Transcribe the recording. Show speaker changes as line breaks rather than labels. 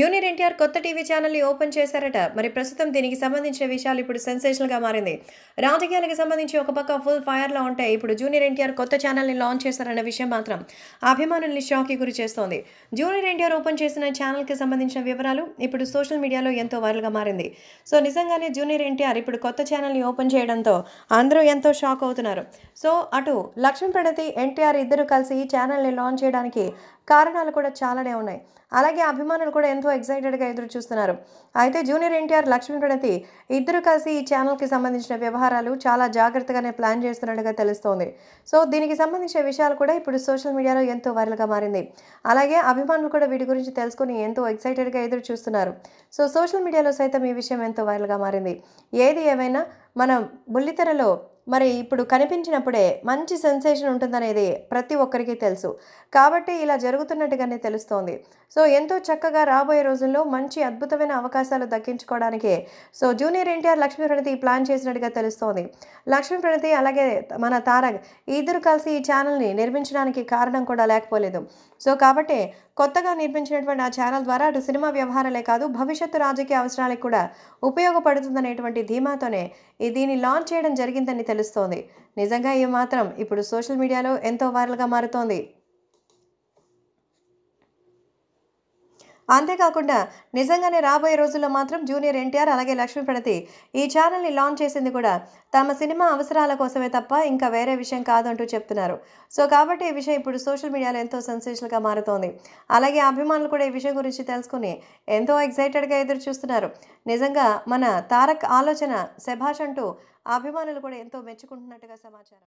junior NTR కొత్త TV ఛానల్ని open చేశారట మరి ప్రస్తుతం దీనికి సంబంధించిన విషయాలు ఇప్పుడు సెన్సేషనల్గా మారింది రాజకీయాలకు సంబంధించి ఒక పక్క ఫుల్ ఫైర్లో ఉంటే ఇప్పుడు జూనియర్ ఎన్టీఆర్ కొత్త ఛానల్ని లాంచ్ చేశారన్న విషయం మాత్రం అభిమానుల్ని షాక్కి గురి చేస్తోంది జూనియర్ ఎన్టీఆర్ ఓపెన్ చేసిన ఛానల్కి సంబంధించిన వివరాలు ఇప్పుడు సోషల్ మీడియాలో ఎంతో వైరల్గా మారింది సో నిజంగానే జూనియర్ ఎన్టీఆర్ ఇప్పుడు కొత్త ఛానల్ని ఓపెన్ చేయడంతో అందరూ ఎంతో షాక్ అవుతున్నారు సో అటు లక్ష్మీ ప్రణతి ఎన్టీఆర్ ఇద్దరు కలిసి ఈ ఛానల్ని లాంచ్ చేయడానికి కారణాలు కూడా చాలానే ఉన్నాయి అలాగే అభిమానులు కూడా ఎంతో ఎంతో ఎక్సైటెడ్గా ఎదురు చూస్తున్నారు అయితే జూనియర్ ఎన్టీఆర్ లక్ష్మీ ప్రణతి ఇద్దరు కలిసి ఈ ఛానల్కి సంబంధించిన వ్యవహారాలు చాలా జాగ్రత్తగానే ప్లాన్ చేస్తున్నట్టుగా తెలుస్తోంది సో దీనికి సంబంధించిన విషయాలు కూడా ఇప్పుడు సోషల్ మీడియాలో ఎంతో వైరల్గా మారింది అలాగే అభిమానులు కూడా వీటి గురించి తెలుసుకుని ఎంతో ఎక్సైటెడ్గా ఎదురు చూస్తున్నారు సో సోషల్ మీడియాలో సైతం ఈ విషయం ఎంతో వైరల్గా మారింది ఏది ఏమైనా మన బుల్లితెరలో మరి ఇప్పుడు కనిపించినప్పుడే మంచి సెన్సేషన్ ఉంటుందనేది ప్రతి ఒక్కరికి తెలుసు కాబట్టి ఇలా జరుగుతున్నట్టుగానే తెలుస్తోంది సో ఎంతో చక్కగా రాబోయే రోజుల్లో మంచి అద్భుతమైన అవకాశాలు దక్కించుకోవడానికి so junior NTR Lakshmi Pranathi plan చేసినట్టుగా తెలుస్తోంది లక్ష్మీ ప్రణతి అలాగే మన తారక్ ఇద్దరు కలిసి ఈ ఛానల్ని నిర్మించడానికి కారణం కూడా లేకపోలేదు సో కాబట్టి కొత్తగా నిర్మించినటువంటి ఆ ఛానల్ ద్వారా అటు సినిమా వ్యవహారాలే కాదు భవిష్యత్తు రాజకీయ అవసరాలకు కూడా ఉపయోగపడుతుందనేటువంటి ధీమాతోనే దీన్ని లాంచ్ చేయడం జరిగిందని తెలుసు తెలుస్తోంది నిజంగా ఈ మాత్రం ఇప్పుడు సోషల్ మీడియాలో ఎంతో వైరల్గా మారుతోంది అంతేకాకుండా నిజంగానే రాబోయే రోజుల్లో మాత్రం జూనియర్ ఎన్టీఆర్ అలాగే ప్రణతి ఈ ఛానల్ని లాంచ్ చేసింది కూడా తమ సినిమా అవసరాల కోసమే తప్ప ఇంకా వేరే విషయం కాదంటూ చెప్తున్నారు సో కాబట్టి ఈ విషయం ఇప్పుడు సోషల్ మీడియాలో ఎంతో సెన్సేషన్గా మారుతోంది అలాగే అభిమానులు కూడా ఈ విషయం గురించి తెలుసుకుని ఎంతో ఎగ్జైటెడ్గా ఎదురు చూస్తున్నారు నిజంగా మన తారక్ ఆలోచన శభాష్ అంటూ అభిమానులు కూడా ఎంతో మెచ్చుకుంటున్నట్టుగా సమాచారం